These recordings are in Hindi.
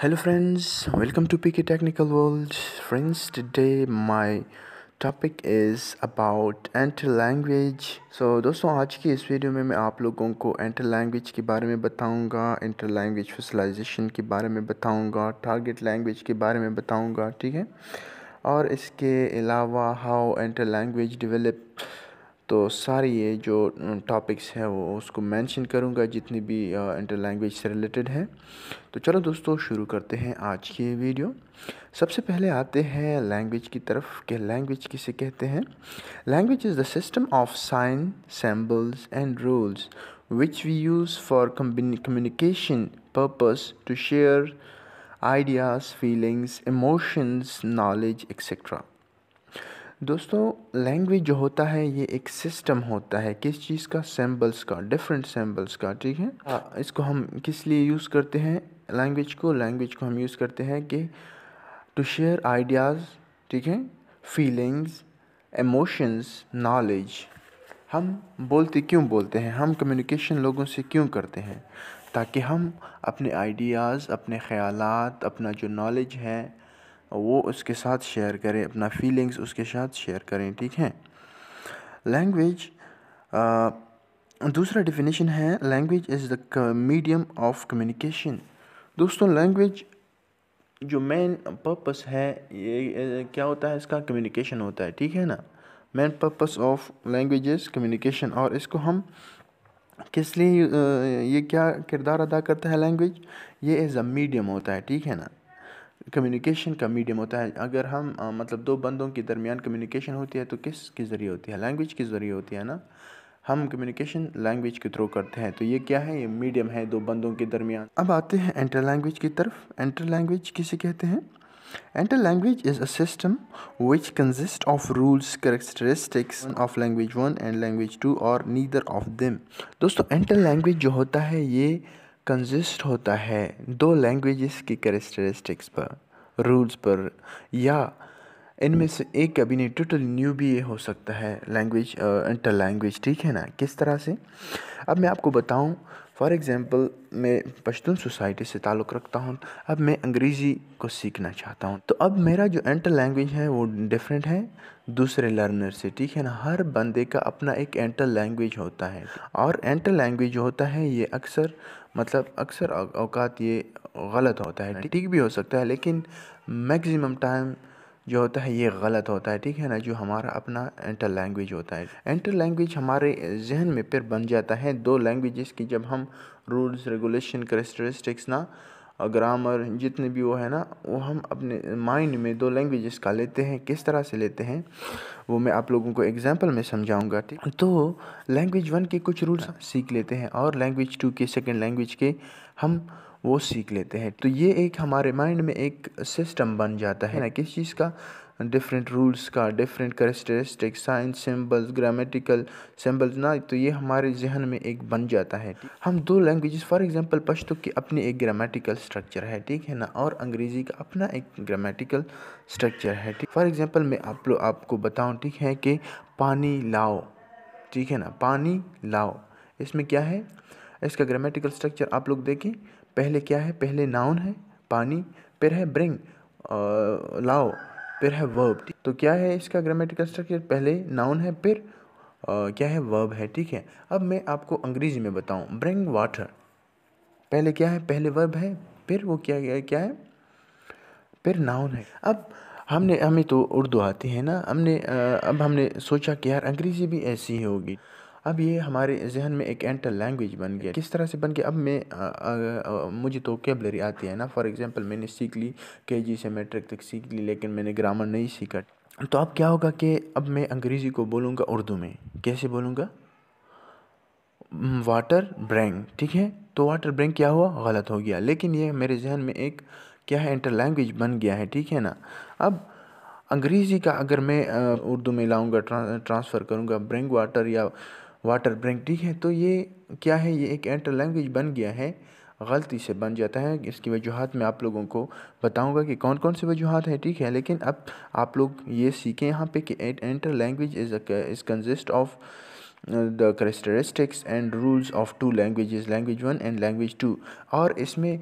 hello friends welcome to pk technical world friends today my topic is about inter language so दोस्तों आज की इस वीडियो में मैं आप लोगों को एंटर लैंग्वेज के बारे में बताऊंगा एंटर लैंग्वेज फसलाइजेशन के बारे में बताऊंगा टारगेट लैंग्वेज के बारे में बताऊंगा ठीक है और इसके अलावा हाउ एंटर लैंग्वेज डिवेलप तो सारी ये जो टॉपिक्स हैं वो उसको मेंशन करूँगा जितनी भी इंटर लैंग्वेज से रिलेटेड हैं तो चलो दोस्तों शुरू करते हैं आज की ये वीडियो सबसे पहले आते हैं लैंग्वेज की तरफ कि लैंग्वेज किसे कहते हैं language is the system of sign symbols and rules which we use for communication purpose to share ideas feelings emotions knowledge etcetera दोस्तों लैंग्वेज जो होता है ये एक सिस्टम होता है किस चीज़ का सैम्बल्स का डिफरेंट सैम्बल्स का ठीक है आ, हाँ। इसको हम किस लिए यूज़ करते हैं लैंग्वेज को लैंग्वेज को हम यूज़ करते हैं कि टू शेयर आइडियाज़ ठीक है फीलिंग्स एमोशंस नॉलेज हम बोलते क्यों बोलते हैं हम कम्युनिकेशन लोगों से क्यों करते हैं ताकि हम अपने आइडियाज़ अपने ख्यालात अपना जो नॉलेज है वो उसके साथ शेयर करें अपना फीलिंग्स उसके साथ शेयर करें ठीक है लैंग्वेज दूसरा डिफिनेशन है language is the medium of communication दोस्तों लैंग्वेज जो मेन पर्पस है ये क्या होता है इसका कम्युनिकेशन होता है ठीक है ना main purpose of language communication और इसको हम किस लिए ये क्या किरदार अदा करता है लैंग्वेज ये एज अ मीडियम होता है ठीक है ना कम्युनिकेशन का मीडियम होता है अगर हम आ, मतलब दो बंदों के दरमियान कम्युनिकेशन होती है तो किस के ज़रिए होती है लैंग्वेज के ज़रिए होती है ना हम कम्युनिकेशन लैंग्वेज के थ्रू करते हैं तो ये क्या है ये मीडियम है दो बंदों के दरमियान अब आते हैं एंटर लैंग्वेज की तरफ एंटर लैंग्वेज किसे कहते हैं inter language is a system which consist of rules characteristics of language one and language two or neither of them दोस्तों एंटर लैंग्वेज जो होता है ये कंजिस्ट होता है दो लैंग्वेजेस की करेक्टरिस्टिक्स पर रूल्स पर या इनमें से एक नहीं टोटल न्यू भी हो सकता है लैंग्वेज इंटर लैंग्वेज ठीक है ना किस तरह से अब मैं आपको बताऊं फ़ॉर एग्ज़ाम्पल मैं पश्तून सोसाइटी से ताल्लुक़ रखता हूँ अब मैं अंग्रेज़ी को सीखना चाहता हूँ तो अब मेरा जो एंटर लैंग्वेज है वो डिफरेंट है दूसरे लर्नर से ठीक है ना हर बंदे का अपना एक एंटर लैंग्वेज होता है और एंटर लैंग्वेज जो होता है ये अक्सर मतलब अक्सर अवकात ये गलत होता है ठीक भी हो सकता है लेकिन मैक्सिमम टाइम जो होता है ये गलत होता है ठीक है ना जो हमारा अपना इंटर लैंग्वेज होता है इंटर लैंग्वेज हमारे जहन में फिर बन जाता है दो लैंग्वेजेस की जब हम रूल्स रेगुलेशन करेक्टरिस्टिक्स ना ग्रामर जितने भी वो है ना वो हम अपने माइंड में दो लैंग्वेजेस का लेते हैं किस तरह से लेते हैं वो मैं आप लोगों को एग्जांपल में समझाऊंगा ठीक तो लैंग्वेज वन के कुछ रूल्स सीख लेते हैं और लैंग्वेज टू के सेकंड लैंग्वेज के हम वो सीख लेते हैं तो ये एक हमारे माइंड में एक सिस्टम बन जाता है ना किस चीज़ का डिफरेंट रूल्स का different characteristic signs symbols grammatical symbols ना तो ये हमारे जहन में एक बन जाता है हम दो लैंग्वेजेस फॉर एग्जांपल पश्तो की अपनी एक ग्रामेटिकल स्ट्रक्चर है ठीक है ना और अंग्रेज़ी का अपना एक ग्रामेटिकल स्ट्रक्चर है ठीक फॉर एग्ज़ाम्पल मैं आप लोग आपको बताऊँ ठीक है कि पानी लाओ ठीक है ना पानी लाओ इसमें क्या है इसका ग्रामेटिकल स्ट्रक्चर आप लोग देखें पहले क्या है पहले नाउन है पानी फिर है ब्रिंग लाओ फिर है वर्ब तो क्या है इसका ग्रामेटिकल स्ट्रक्चर पहले नाउन है फिर क्या है वर्ब है ठीक है अब मैं आपको अंग्रेजी में बताऊँ ब्रिंग वाटर पहले क्या है पहले वर्ब है फिर वो क्या क्या, क्या है फिर नाउन है अब हमने हमें तो उर्दू आती है ना हमने अब हमने सोचा कि यार अंग्रेज़ी भी ऐसी ही होगी अब ये हमारे जहन में एक एंटर लैंग्वेज बन गया किस तरह से बन गया अब मैं मुझे तो कैबलरी आती है ना फॉर एग्जांपल मैंने सीख ली के जी से मैट्रिक तक सीख ली लेकिन मैंने ग्रामर नहीं सीखा तो अब क्या होगा कि अब मैं अंग्रेज़ी को बोलूँगा उर्दू में कैसे बोलूँगा वाटर ब्रैंग ठीक है तो वाटर ब्रैंग क्या हुआ गलत हो गया लेकिन ये मेरे जहन में एक क्या है इंटर लैंग्वेज बन गया है ठीक है ना अब अंग्रेज़ी का अगर मैं उर्दू में लाऊंगा ट्रांसफ़र करूंगा ब्रिंग वाटर या वाटर ब्रिंक ठीक है तो ये क्या है ये एक एंटर लैंग्वेज बन गया है गलती से बन जाता है इसकी वजूहत मैं आप लोगों को बताऊंगा कि कौन कौन सी वजूहत हैं ठीक है लेकिन अब आप लोग ये सीखें यहाँ पे कि inter language is is consist of the characteristics and rules of two language language one and language two और इसमें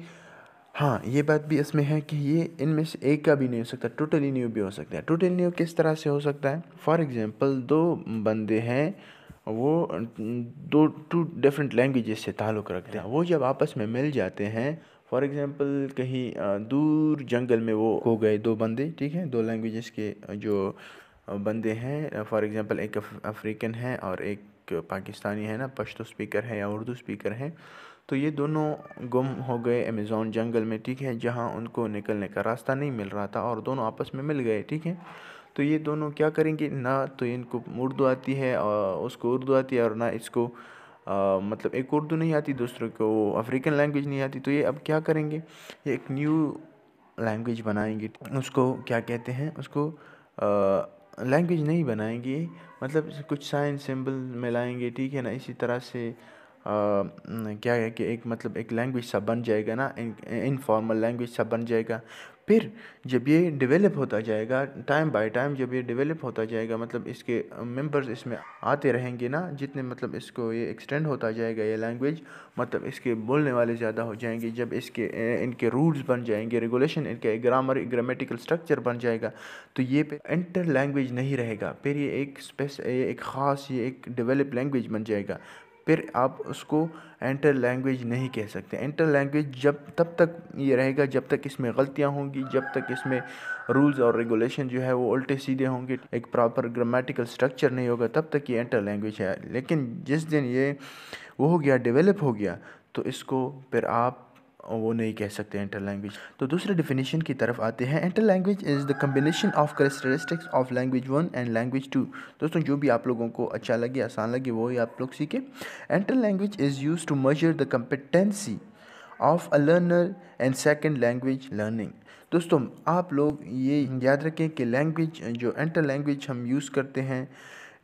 हाँ ये बात भी इसमें है कि ये इनमें से एक का भी नहीं हो सकता टोटली न्यू भी हो सकता है टोटली न्यू किस तरह से हो सकता है फॉर एग्ज़ाम्पल दो बंदे हैं वो अं, दो टू डिफरेंट लैंग्वेजेस से ताल्लुक़ रखते हैं वो जब आपस में मिल जाते हैं फॉर एग्ज़ाम्पल कहीं दूर जंगल में वो हो गए दो बंदे ठीक है दो लैंग्वेजेस के जो बंदे हैं फॉर एग्ज़ाम्पल एक अफ्रीकन है और एक पाकिस्तानी है ना पश्तो स्पीकर है या उर्दू स्पीकर है तो ये दोनों गुम हो गए अमेज़ोन जंगल में ठीक है जहाँ उनको निकलने का रास्ता नहीं मिल रहा था और दोनों आपस में मिल गए ठीक है तो ये दोनों क्या करेंगे ना तो इनको उर्दू आती है और उसको उर्दू आती है और ना इसको आ, मतलब एक उर्दू नहीं आती दूसरों को अफ्रीकन लैंग्वेज नहीं आती तो ये अब क्या करेंगे ये एक न्यू लैंग्वेज बनाएंगे उसको क्या कहते हैं उसको लैंग्वेज नहीं बनाएंगे मतलब कुछ साइन सिंबल में ठीक है ना इसी तरह से आ, क्या है कि एक मतलब एक लैंग्वेज सा बन जाएगा ना इनफॉर्मल लैंग्वेज सा बन जाएगा फिर जब ये डेवलप होता जाएगा टाइम बाय टाइम जब ये डेवलप होता जाएगा मतलब इसके मेंबर्स uh, इसमें आते रहेंगे ना जितने मतलब इसको ये एक्सटेंड होता जाएगा ये लैंग्वेज मतलब इसके बोलने वाले ज़्यादा हो जाएंगे जब इसके uh, इनके रूल्स बन जाएंगे रेगुलेशन इनके ग्रामर ग्रामेटिकल स्ट्रक्चर बन जाएगा तो ये इंटर लैंग्वेज नहीं रहेगा फिर ये एक स्पेस एक ख़ास ये एक डिवेलप लैंग्वेज बन जाएगा फिर आप उसको एंटर लैंग्वेज नहीं कह सकते एंटर लैंग्वेज जब तब तक ये रहेगा जब तक इसमें गलतियाँ होंगी जब तक इसमें रूल्स और रेगुलेशन जो है वो उल्टे सीधे होंगे एक प्रॉपर ग्रामेटिकल स्ट्रक्चर नहीं होगा तब तक ये इंटर लैंग्वेज है लेकिन जिस दिन ये वो हो गया डेवलप हो गया तो इसको फिर आप वो नहीं कह सकते इंटर लैंग्वेज तो दूसरे डिफिनीशन की तरफ आते हैं inter language is the combination of characteristics of language one and language two दोस्तों जो भी आप लोगों को अच्छा लगे आसान लगे वो ही आप लोग सीखें inter language is use to measure the competency of a learner and second language learning दोस्तों आप लोग ये याद रखें कि लैंग्वेज जो इंटर लैंग्वेज हम यूज़ करते हैं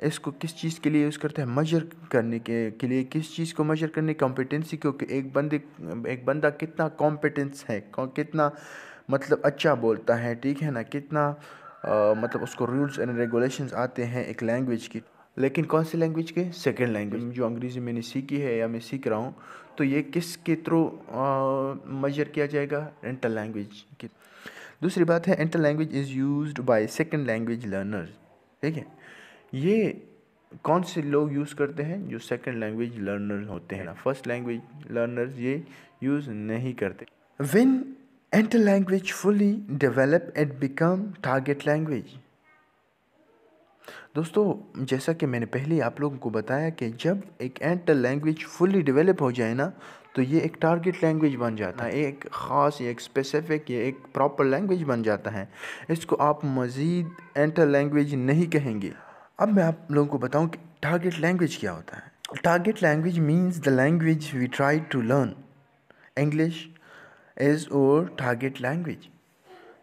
इसको किस चीज़ के लिए यूज़ करते हैं मजर करने के के लिए किस चीज़ को मजर करने कॉम्पिटेंसी को कि एक बंदे एक बंदा कितना कॉम्पिटेंस है कितना मतलब अच्छा बोलता है ठीक है ना कितना आ, मतलब उसको रूल्स एंड रेगुलेशन आते हैं एक लैंग्वेज की लेकिन कौन सी लैंग्वेज के सेकेंड लैंग्वेज जो अंग्रेज़ी मैंने सीखी है या मैं सीख रहा हूँ तो ये किस के थ्रू मजर किया जाएगा इंटर लैंग्वेज की दूसरी बात है inter language is use by second language learner ठीक है ये कौन से लोग यूज़ करते हैं जो सेकंड लैंग्वेज लर्नर होते हैं ना फर्स्ट लैंग्वेज लर्नर्स ये यूज़ नहीं करते one inter language fully develop and become target language दोस्तों जैसा कि मैंने पहले आप लोगों को बताया कि जब एक एंटर लैंग्वेज फुली डेवलप हो जाए ना तो ये एक टारगेट लैंग्वेज बन जाता है एक ख़ास या एक स्पेसिफिक या एक प्रॉपर लैंग्वेज बन जाता है इसको आप मज़ीद एंटर लैंग्वेज नहीं कहेंगे अब मैं आप लोगों को बताऊं कि टारगेट लैंग्वेज क्या होता है target language means the language we try to learn English is our target language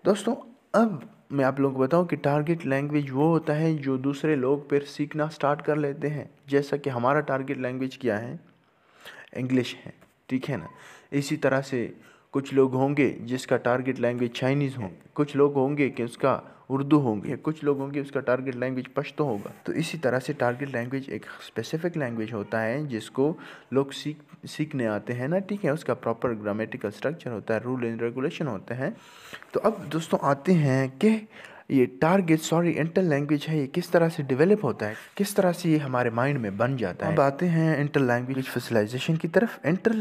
दोस्तों अब मैं आप लोगों को बताऊं कि टारगेट लैंग्वेज वो होता है जो दूसरे लोग पर सीखना स्टार्ट कर लेते हैं जैसा कि हमारा टारगेट लैंग्वेज क्या है इंग्लिश है ठीक है ना इसी तरह से कुछ लोग होंगे जिसका टारगेट लैंग्वेज चाइनीज़ होंगे कुछ लोग होंगे कि उसका उर्दू होंगे कुछ लोग होंगे उसका टारगेट लैंग्वेज पश्तो होगा तो इसी तरह से टारगेट लैंग्वेज एक स्पेसिफिक लैंग्वेज होता है जिसको लोग सीख सीखने आते हैं ना ठीक है उसका प्रॉपर ग्रामेटिकल स्ट्रक्चर होता है रूल एंड रेगुलेशन होते हैं तो अब दोस्तों आते हैं कि ये टारगेट सॉरी इंटर लैंग्वेज है ये किस तरह से डेवलप होता है किस तरह से ये हमारे माइंड में बन जाता है अब आते हैं इंटर लैंग्वेज फसलाइजेशन की तरफ inter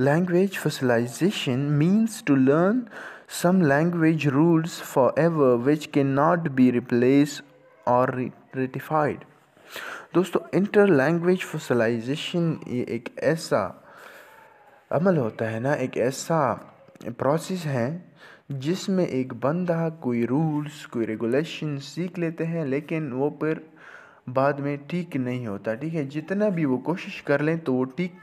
language fossilization means to learn some language rules for ever which can not be replace or rectified दोस्तों इंटर लैंग्वेज फसलाइजेशन ये एक ऐसा अमल होता है ना एक ऐसा प्रोसेस है जिसमें एक बंदा कोई रूल्स कोई रेगुलेशन सीख लेते हैं लेकिन वो पर बाद में ठीक नहीं होता ठीक है जितना भी वो कोशिश कर लें तो वो ठीक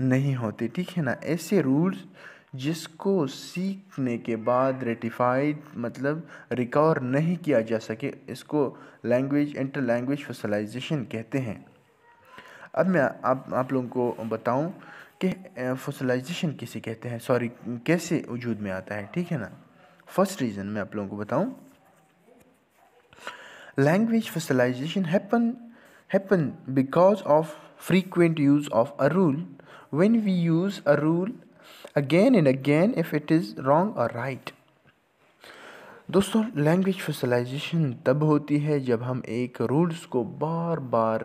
नहीं होते ठीक है ना ऐसे रूल्स जिसको सीखने के बाद रेटिफाइड मतलब रिकवर नहीं किया जा सके इसको लैंग्वेज इंटर लैंग्वेज फसलाइजेशन कहते हैं अब मैं आप आप लोगों को बताऊं कि फसलाइजेशन किसे कहते हैं सॉरी कैसे वजूद में आता है ठीक है ना फर्स्ट रीज़न मैं आप लोगों को बताऊं language fossilization happen happen because of frequent use of a rule when we use a rule again and again if it is wrong or right दोस्तों लैंग्वेज फसलाइजेशन तब होती है जब हम एक रूल्स को बार बार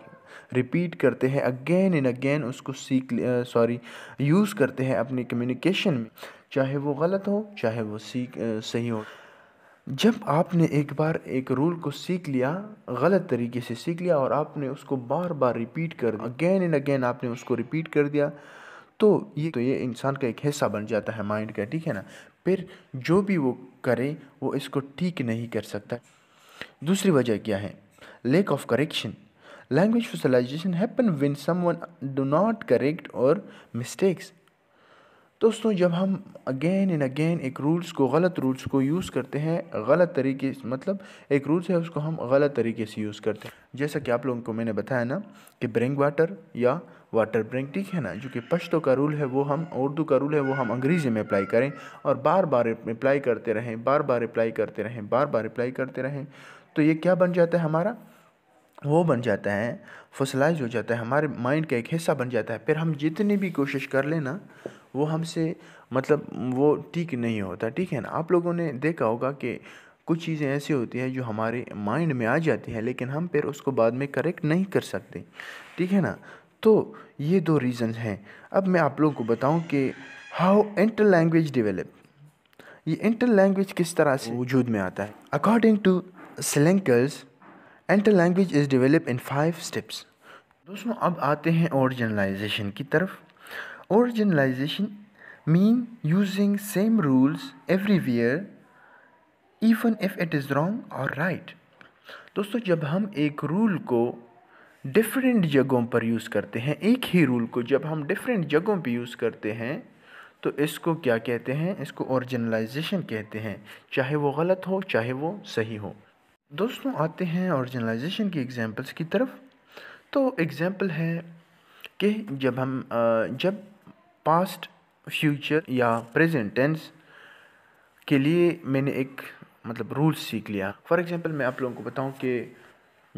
रिपीट करते हैं अगेन एंड अगेन उसको सीख सॉरी यूज़ करते हैं अपनी कम्युनिकेशन में चाहे वो गलत हो चाहे वो सीख uh, सही हो जब आपने एक बार एक रूल को सीख लिया गलत तरीके से सीख लिया और आपने उसको बार बार रिपीट कर दिया अगेन एंड अगेन आपने उसको रिपीट कर दिया तो ये तो ये इंसान का एक हिस्सा बन जाता है माइंड का ठीक है ना फिर जो भी वो करे वो इसको ठीक नहीं कर सकता दूसरी वजह क्या है lack of correction language fossilization happen when someone do not correct or mistakes दोस्तों जब हम अगेन एंड अगेन एक रूल्स को गलत रूल्स को यूज़ करते हैं गलत तरीके मतलब एक रूल्स है उसको हम गलत तरीके से यूज़ करते हैं जैसा कि आप लोगों को मैंने बताया ना कि ब्रिंग वाटर या वाटर ब्रिंग ठीक है ना जो कि पश्तों का रूल है वो हम उर्दू का रूल है वो हम अंग्रेज़ी में अप्लाई करें और बार बार अप्लाई करते रहें बार बार अप्लाई करते रहें बार बार अप्लाई करते रहें तो ये क्या बन जाता है हमारा वो बन जाता है फसलाइज हो जाता है हमारे माइंड का एक हिस्सा बन जाता है फिर हम जितनी भी कोशिश कर लेना वो हमसे मतलब वो ठीक नहीं होता ठीक है ना आप लोगों ने देखा होगा कि कुछ चीज़ें ऐसी होती हैं जो हमारे माइंड में आ जाती हैं लेकिन हम फिर उसको बाद में करेक्ट नहीं कर सकते ठीक है ना तो ये दो रीज़न हैं अब मैं आप लोगों को बताऊं कि हाउ इंटर लैंग्वेज डिवेलप ये इंटर लैंग्वेज किस तरह से वजूद में आता है according to Selinker's inter language is develop in five steps दोस्तों अब आते हैं ओरिजिनलाइजेशन की तरफ overgeneralization mean using same rules everywhere even if it is wrong or right दोस्तों जब हम एक रूल को डिफरेंट जगहों पर यूज़ करते हैं एक ही रूल को जब हम डिफरेंट जगहों पर यूज़ करते हैं तो इसको क्या कहते हैं इसको ओरिजिनलाइजेशन कहते हैं चाहे वो गलत हो चाहे वो सही हो दोस्तों आते हैं ओरिजिनलाइजेशन की एग्जांपल्स की तरफ तो एग्जांपल है कि जब हम जब पास्ट फ्यूचर या प्रेजेंट टेंस के लिए मैंने एक मतलब रूल्स सीख लिया फॉर एग्जांपल मैं आप लोगों को बताऊं कि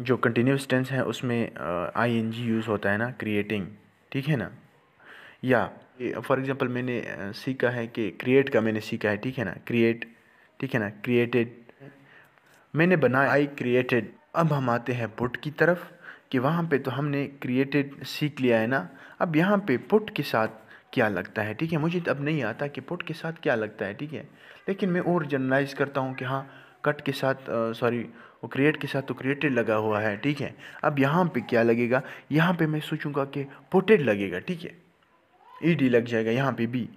जो कंटिन्यूस टेंस है उसमें आई एन जी यूज़ होता है ना क्रिएटिंग ठीक है ना या फॉर एग्ज़ाम्पल मैंने सीखा है कि क्रिएट का मैंने सीखा है ठीक है ना क्रिएट ठीक है ना क्रिएटेड मैंने बनाया आई क्रिएटेड अब हम आते हैं पुट की तरफ कि वहाँ पे तो हमने क्रिएटेड सीख लिया है ना अब यहाँ पे पुट के साथ क्या लगता है ठीक है मुझे अब नहीं आता कि पुट के साथ क्या लगता है ठीक है लेकिन मैं और जनरलाइज करता हूँ कि हाँ कट के साथ सॉरी वो क्रिएट के साथ तो क्रिएटेड लगा हुआ है ठीक है अब यहाँ पे क्या लगेगा यहाँ पे मैं सोचूंगा कि पोटेड लगेगा ठीक है ई e डी लग जाएगा यहाँ पे बी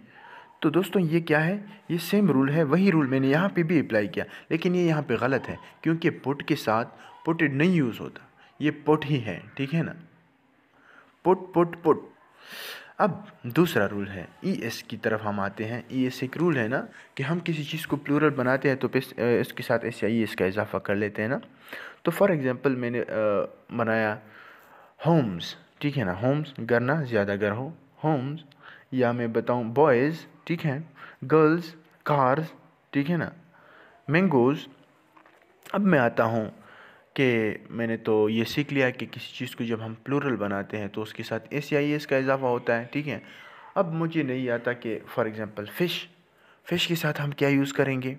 तो दोस्तों ये क्या है ये सेम रूल है वही रूल मैंने यहाँ पे भी अप्लाई किया लेकिन ये यहाँ पे गलत है क्योंकि पुट के साथ पुट नहीं यूज़ होता ये पुट ही है ठीक है ना पुट पुट पुट अब दूसरा रूल है ई e एस की तरफ हम आते हैं ई e एस एक रूल है ना कि हम किसी चीज़ को प्लूरल बनाते हैं तो इसके साथ ऐसे ई e एस का इजाफा कर लेते हैं ना तो फॉर एग्ज़ाम्पल मैंने आ, बनाया होम्स ठीक है ना होम्स घर ना ज़्यादा घर हो होम्स या मैं बताऊँ बॉयज़ ठीक है गर्ल्स कार्स ठीक है ना मैंगोज़ अब मैं आता हूँ कि मैंने तो ये सीख लिया कि किसी चीज़ को जब हम प्लूरल बनाते हैं तो उसके साथ एस आई एस का इजाफा होता है ठीक है अब मुझे नहीं आता कि फ़ॉर एग्ज़ाम्पल फ़िश फ़िश के साथ हम क्या यूज़ करेंगे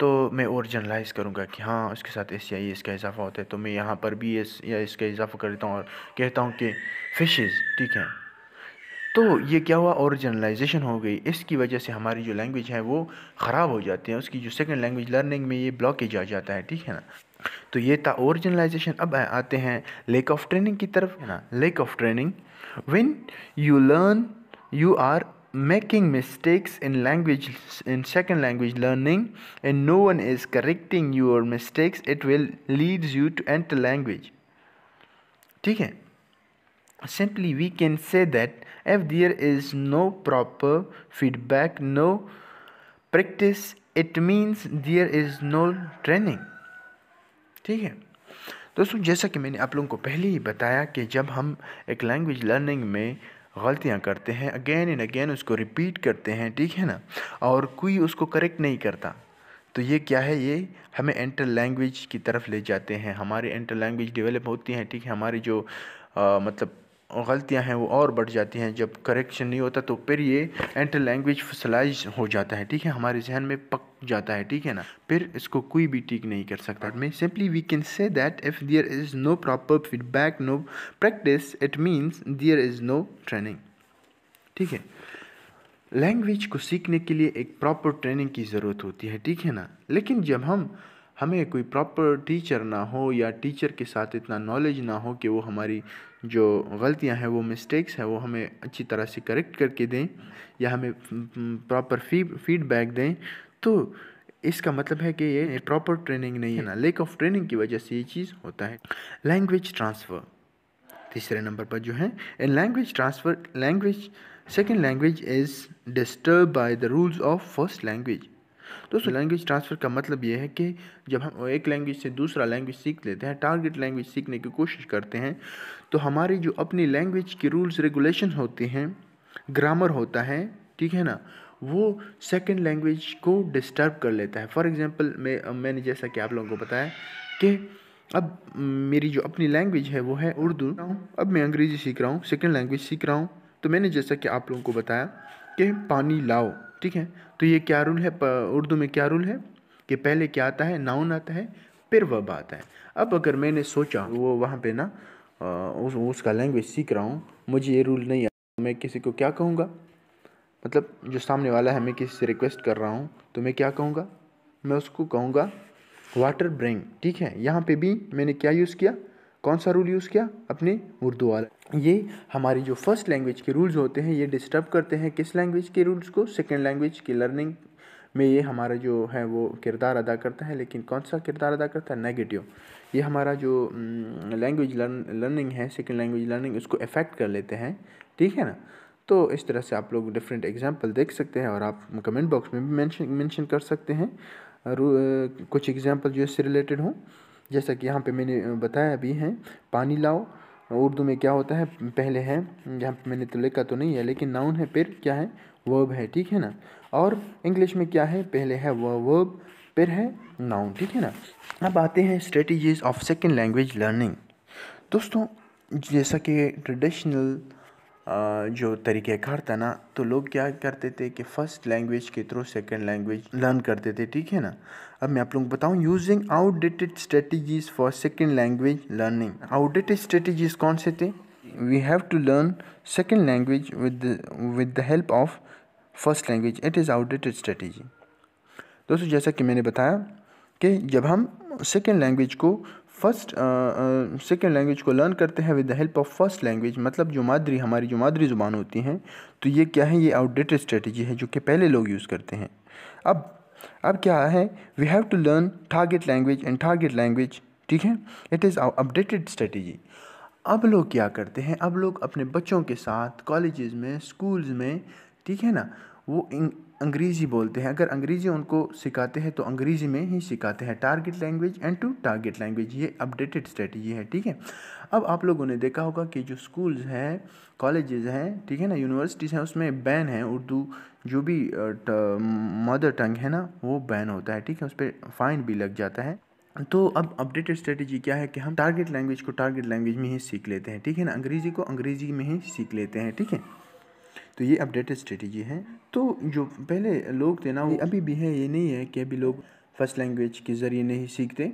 तो मैं और जनरलाइज़ करूँगा कि हाँ उसके साथ एस आई एस का इजाफा होता है तो मैं यहाँ पर भी एस या इसका e इजाफा करता हूँ और कहता हूँ कि फ़िशेज़ ठीक है तो ये क्या हुआ औरिजिनलाइजेशन हो गई इसकी वजह से हमारी जो लैंग्वेज है वो ख़राब हो जाती है उसकी जो सेकेंड लैंग्वेज लर्निंग में ये ब्लॉकेज आ जाता है ठीक है ना तो ये था ओरिजिनलाइजेशन अब आते हैं लेक ऑफ ट्रेनिंग की तरफ है ना lack of training when you learn you are making mistakes in language in second language learning and no one is correcting your mistakes it will leads you to inter language ठीक है simply we can say that if there is no proper feedback no practice it means there is no training ठीक है दोस्तों जैसा कि मैंने आप लोगों को पहले ही बताया कि जब हम एक लैंग्वेज लर्निंग में गलतियां करते हैं अगेन एंड अगेन उसको रिपीट करते हैं ठीक है ना और कोई उसको करेक्ट नहीं करता तो ये क्या है ये हमें इंटर लैंग्वेज की तरफ ले जाते हैं हमारे इंटर लैंग्वेज डेवलप होती हैं ठीक है हमारी जो आ, मतलब गलतियाँ हैं वो और बढ़ जाती हैं जब करेक्शन नहीं होता तो फिर ये एंटर लैंग्वेज फसलाइज हो जाता है ठीक है हमारे जहन में पक जाता है ठीक है ना फिर इसको कोई भी ठीक नहीं कर सकता मैं simply we can say that if there is no proper feedback no practice it means there is no training ठीक है लैंग्वेज को सीखने के लिए एक प्रॉपर ट्रेनिंग की ज़रूरत होती है ठीक है ना लेकिन जब हम हमें कोई प्रॉपर टीचर ना हो या टीचर के साथ इतना नॉलेज ना हो कि वो हमारी जो गलतियां हैं वो मिस्टेक्स हैं वो हमें अच्छी तरह से करेक्ट करके दें या हमें प्रॉपर फी फीडबैक दें तो इसका मतलब है कि ये प्रॉपर ट्रेनिंग नहीं है ना लेक ऑफ ट्रेनिंग की वजह से ये चीज़ होता है लैंग्वेज ट्रांसफ़र तीसरे नंबर पर जो है इन language transfer language second language is disturb by the rules of first language दोस्तों लैंग्वेज ट्रांसफ़र का मतलब ये है कि जब हम एक लैंग्वेज से दूसरा लैंग्वेज सीख लेते हैं टारगेट लैंग्वेज सीखने की कोशिश करते हैं तो हमारी जो अपनी लैंग्वेज के रूल्स रेगुलेशन होते हैं ग्रामर होता है ठीक है ना वो सेकेंड लैंग्वेज को डिस्टर्ब कर लेता है फॉर एग्ज़ाम्पल मैं मैंने जैसा कि आप लोगों को बताया कि अब मेरी जो अपनी लैंग्वेज है वो है उर्दू अब मैं अंग्रेज़ी सीख रहा हूँ सेकेंड लैंग्वेज सीख रहा हूँ तो मैंने जैसा कि आप लोगों को बताया के पानी लाओ ठीक है तो ये क्या रूल है उर्दू में क्या रूल है कि पहले क्या आता है नाउन आता है फिर वर्ब आता है अब अगर मैंने सोचा वो वहाँ पे ना उस, उसका लैंग्वेज सीख रहा हूँ मुझे ये रूल नहीं आता मैं किसी को क्या कहूँगा मतलब जो सामने वाला है मैं किसी से रिक्वेस्ट कर रहा हूँ तो मैं क्या कहूँगा मैं उसको कहूँगा वाटर ब्रिंग ठीक है यहाँ पे भी मैंने क्या यूज़ किया कौन सा रूल यूज़ किया अपने उर्दू वाला ये हमारी जो फर्स्ट लैंग्वेज के रूल्स होते हैं ये डिस्टर्ब करते हैं किस लैंग्वेज के रूल्स को सेकेंड लैंग्वेज की लर्निंग में ये हमारा जो है वो किरदार अदा करता है लेकिन कौन सा किरदार अदा करता है नेगेटिव ये हमारा जो लैंग्वेज लर्निंग है सेकेंड लैंग्वेज लर्निंग उसको अफेक्ट कर लेते हैं ठीक है ना तो इस तरह से आप लोग डिफरेंट एग्जाम्पल देख सकते हैं और आप कमेंट बॉक्स में भी मेंशन मेंशन कर सकते हैं कुछ एग्जाम्पल जो इससे रिलेटेड हों जैसा कि यहाँ पे मैंने बताया अभी हैं पानी लाओ उर्दू में क्या होता है पहले है यहाँ पे मैंने तो लिखा तो नहीं है लेकिन नाउन है पिर क्या है वर्ब है ठीक है ना और इंग्लिश में क्या है पहले है वर्ब पिर है नाउन ठीक है ना अब आते हैं strategies of second language learning दोस्तों जैसा कि ट्रेडिशनल जो तरीक़ार था ना तो लोग क्या करते थे कि फ़र्स्ट लैंग्वेज के थ्रू सेकेंड लैंग्वेज लर्न करते थे ठीक है ना अब मैं आप लोगों को बताऊं using outdated strategies for second language learning outdated strategies कौन से थे we have to learn second language with with the help of first language it is outdated strategy दोस्तों जैसा कि मैंने बताया कि जब हम सेकेंड लैंग्वेज को फर्स्ट सेकेंड लैंग्वेज को लर्न करते हैं with the help of first language मतलब जो मादरी हमारी जो मादरी ज़ुबान होती हैं तो ये क्या है ये आउटडेटेड स्ट्रेटजी है जो कि पहले लोग यूज़ करते हैं अब अब क्या है we have to learn target language and target language ठीक है it is our updated strategy अब लोग क्या करते हैं अब लोग अपने बच्चों के साथ कॉलेजेस में स्कूल्स में ठीक है ना वो अंग्रेज़ी बोलते हैं अगर अंग्रेज़ी उनको सिखाते हैं तो अंग्रेज़ी में ही सिखाते हैं target language and to target language ये अपडेटेड स्ट्रेटजी है ठीक है अब आप लोगों ने देखा होगा कि जो स्कूल्स हैं कॉलेजेस हैं ठीक है ना यूनिवर्सिटीज़ हैं उसमें बैन है उर्दू जो भी मदर टंग है ना वो बैन होता है ठीक है उस पर फाइन भी लग जाता है तो अब अपडेटेड स्ट्रेटजी क्या है कि हम टारगेट लैंग्वेज को टारगेट लैंग्वेज में ही सीख लेते हैं ठीक है ना अंग्रेज़ी को अंग्रेज़ी में ही सीख लेते हैं ठीक है तो ये अपडेटेड स्ट्रेटजी है तो जो पहले लोग थे ना वो अभी भी है ये नहीं है कि अभी लोग फर्स्ट लैंग्वेज के ज़रिए नहीं सीखते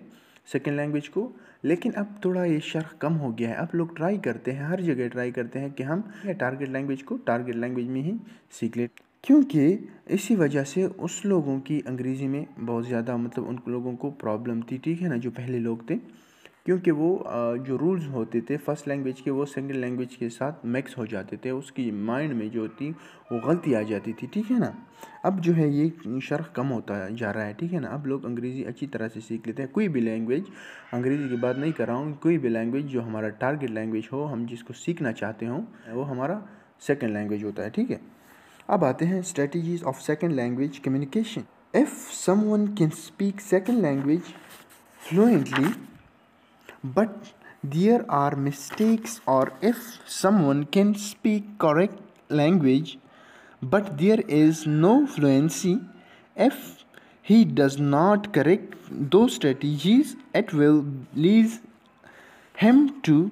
सेकेंड लैंग्वेज को लेकिन अब थोड़ा ये शर्ख कम हो गया है अब लोग ट्राई करते हैं हर जगह ट्राई करते हैं कि हम टारगेट लैंग्वेज को टारगेट लैंग्वेज में ही सीख ले क्योंकि इसी वजह से उस लोगों की अंग्रेज़ी में बहुत ज़्यादा मतलब उन लोगों को प्रॉब्लम थी ठीक है ना जो पहले लोग थे क्योंकि वो जो रूल्स होते थे फर्स्ट लैंग्वेज के वो सेकंड लैंग्वेज के साथ मिक्स हो जाते थे उसकी माइंड में जो थी वो गलती आ जाती थी ठीक है ना अब जो है ये शर्ख कम होता जा रहा है ठीक है ना अब लोग अंग्रेज़ी अच्छी तरह से सीख लेते हैं कोई भी लैंग्वेज अंग्रेज़ी की बात नहीं कर रहा हूँ कोई भी लैंग्वेज जो हमारा टारगेट लैंग्वेज हो हम जिसको सीखना चाहते हों वो हमारा सेकेंड लैंग्वेज होता है ठीक है अब आते हैं strategies of second language communication if some can speak second language fluently but there are mistakes or if someone can speak correct language but there is no fluency if he does not correct those strategies it will lead him to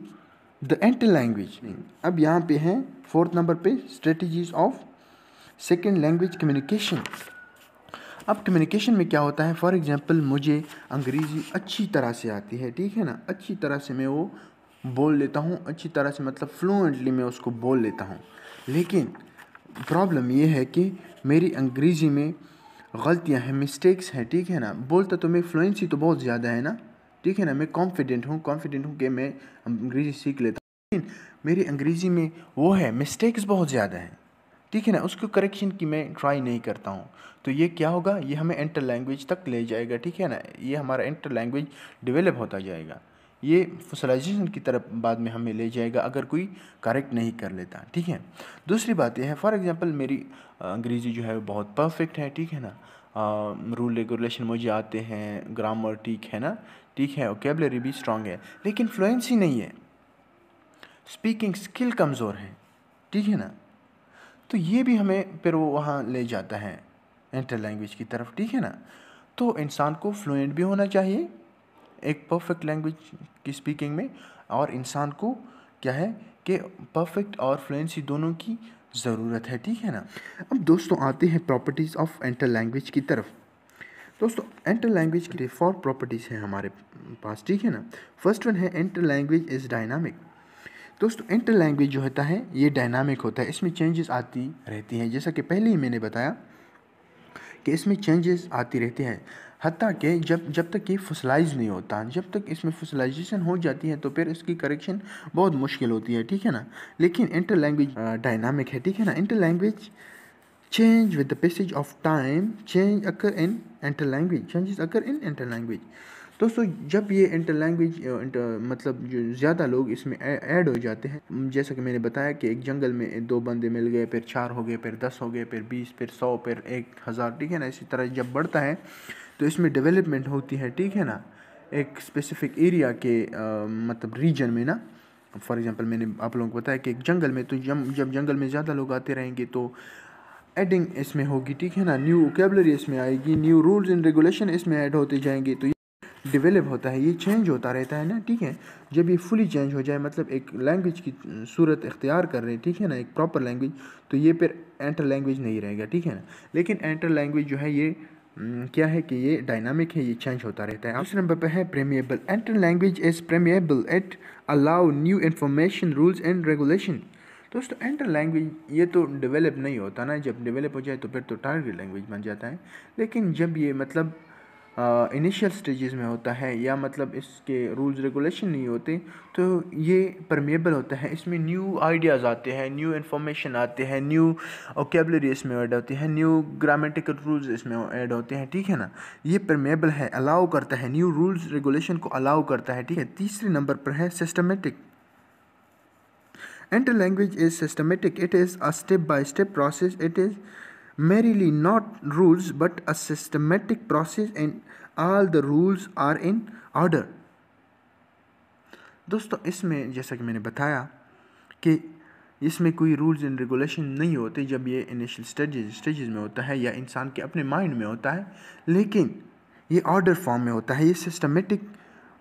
the anti language ab yahan pe hai fourth number pe strategies of second language communication अब कम्युनिकेशन में क्या होता है फॉर एग्ज़ाम्पल मुझे अंग्रेज़ी अच्छी तरह से आती है ठीक है ना अच्छी तरह से मैं वो बोल लेता हूँ अच्छी तरह से मतलब फ्लुएंटली मैं उसको बोल लेता हूँ लेकिन प्रॉब्लम ये है कि मेरी अंग्रेज़ी में गलतियाँ हैं मिस्टेक्स हैं ठीक है ना बोलता तो मैं फ्लुएंसी तो बहुत ज़्यादा है ना ठीक है ना मैं कॉन्फिडेंट हूँ कॉन्फिडेंट हूँ कि मैं अंग्रेज़ी सीख लेता हूँ लेकिन मेरी अंग्रेज़ी में वो है मिस्टेक्स बहुत ज़्यादा हैं ठीक है ना उसको करेक्शन की मैं ट्राई नहीं करता हूँ तो ये क्या होगा ये हमें इंटर लैंग्वेज तक ले जाएगा ठीक है ना ये हमारा इंटर लैंग्वेज डिवेलप होता जाएगा ये फसलाइजेशन की तरफ बाद में हमें ले जाएगा अगर कोई करेक्ट नहीं कर लेता ठीक है दूसरी बात यह है फॉर एग्ज़ाम्पल मेरी अंग्रेज़ी जो है वो बहुत परफेक्ट है ठीक है ना रूल रेगुलेशन मुझे आते हैं ग्रामर ठीक है ना ठीक है ओकेबलरी भी स्ट्रांग है लेकिन फ्लुएंसी नहीं है स्पीकिंग स्किल कमज़ोर है ठीक है ना तो ये भी हमें फिर वो वहाँ ले जाता है इंटर लैंग्वेज की तरफ ठीक है ना तो इंसान को फ्लुएंट भी होना चाहिए एक परफेक्ट लैंग्वेज की स्पीकिंग में और इंसान को क्या है कि परफेक्ट और फ्लुएंसी दोनों की ज़रूरत है ठीक है ना अब दोस्तों आते हैं प्रॉपर्टीज़ ऑफ इंटर लैंग्वेज की तरफ दोस्तों इंटर लैंग्वेज के लिए फोर प्रॉपर्टीज़ हैं हमारे पास ठीक है ना फर्स्ट वन है इंटर लैंग्वेज इज़ डायनामिक दोस्तों इंटर लैंग्वेज जो होता है ये डायनामिक होता है इसमें चेंजेस आती रहती हैं जैसा कि पहले ही मैंने बताया कि इसमें चेंजेस आती रहती हैं हती कि जब जब तक ये फसलाइज नहीं होता जब तक इसमें फसलाइजेशन हो जाती है तो फिर इसकी करेक्शन बहुत मुश्किल होती है ठीक है ना लेकिन इंटर लैंग्वेज डायनामिक है ठीक है ना inter language change the passage of time change occur in inter language changes occur in inter language दोस्तों जब ये इंटर लैंग्वेज इंटर मतलब जो ज़्यादा लोग इसमें ऐड हो जाते हैं जैसा कि मैंने बताया कि एक जंगल में दो बंदे मिल गए फिर चार हो गए फिर दस हो गए फिर बीस फिर सौ फिर एक हज़ार ठीक है ना इसी तरह जब बढ़ता है तो इसमें डेवलपमेंट होती है ठीक है ना एक स्पेसिफिक एरिया के आ, मतलब रीजन में ना फॉर एग्ज़ाम्पल मैंने आप लोगों को बताया कि एक जंगल में तो जब जब जंगल में ज़्यादा लोग आते रहेंगे तो एडिंग इसमें होगी ठीक है ना न्यू वोकेबलरी इसमें आएगी न्यू रूल्स एंड रेगुलेशन इसमें ऐड होते जाएंगे तो डिवेलप होता है ये चेंज होता रहता है ना ठीक है जब ये फुली चेंज हो जाए मतलब एक लैंग्वेज की सूरत इख्तियार कर रहे हैं ठीक है ना एक प्रॉपर लैंग्वेज तो ये फिर एंटर लैंग्वेज नहीं रहेगा ठीक है ना लेकिन एंटर लैंग्वेज जो है ये हम्म, क्या है कि ये डायनामिक है ये चेंज होता रहता है दूसरे नंबर पर है permeable inter language is permeable it allow new information rules and regulation दोस्तों एंटर लैंग्वेज ये तो डेवलप नहीं होता ना जब डेवलप हो जाए तो फिर तो टारगेट लैंग्वेज बन जाता है लेकिन जब ये मतलब इनिशियल स्टेजेस में होता है या मतलब इसके रूल्स रेगुलेशन नहीं होते तो ये परमेबल होता है इसमें न्यू आइडियाज़ आते हैं न्यू इन्फॉर्मेशन आते हैं न्यू ओकेबलरी इसमें ऐड होती है न्यू ग्रामेटिकल रूल्स इसमें ऐड होते हैं ठीक है ना ये परमेबल है अलाउ करता है न्यू रूल्स रेगुलेशन को अलाउ करता है ठीक है तीसरे नंबर पर है systematic inter language is systematic it is a step by step process इट इज़ merely not rules but a systematic process and all the rules are in order दोस्तों इसमें जैसा कि मैंने बताया कि इसमें कोई रूल्स एंड रेगुलेशन नहीं होते जब ये इनिशियल स्टेजेस स्टेजेस में होता है या इंसान के अपने माइंड में होता है लेकिन ये ऑर्डर फॉर्म में होता है ये सिस्टमेटिक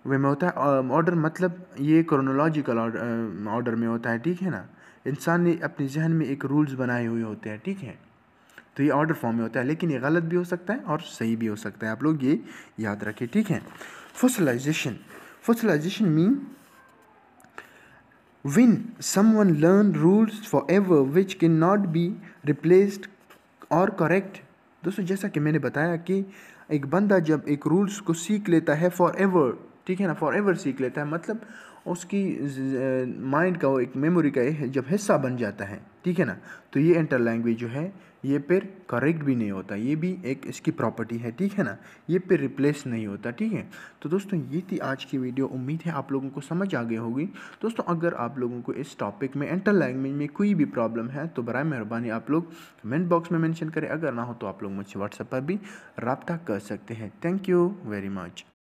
वे में होता है ऑर्डर मतलब ये क्रोनोलॉजिकल ऑर्डर uh, में होता है ठीक है ना इंसान ने अपने जहन में एक रूल्स बनाए हुए होते हैं ठीक है तो ये ऑर्डर फॉर्म में होता है लेकिन ये गलत भी हो सकता है और सही भी हो सकता है आप लोग ये याद रखें ठीक है fossilization fossilization mean learn rules for ever विच which not be replaced or correct दोस्तों जैसा कि मैंने बताया कि एक बंदा जब एक रूल्स को सीख लेता है फॉर एवर ठीक है ना फॉर एवर सीख लेता है मतलब उसकी माइंड का वो एक मेमोरी का जब हिस्सा बन जाता है ठीक है ना तो ये इंटर लैंग्वेज जो है ये फिर करेक्ट भी नहीं होता ये भी एक इसकी प्रॉपर्टी है ठीक है ना ये फिर रिप्लेस नहीं होता ठीक है तो दोस्तों ये थी आज की वीडियो उम्मीद है आप लोगों को समझ आ गई होगी दोस्तों अगर आप लोगों को इस टॉपिक में इंटर लैंग्वेज में कोई भी प्रॉब्लम है तो बर मेहरबानी आप लोग कमेंट बॉक्स में मैंशन करें अगर ना हो तो आप लोग मुझसे व्हाट्सएप पर भी रबता कर सकते हैं थैंक यू वेरी मच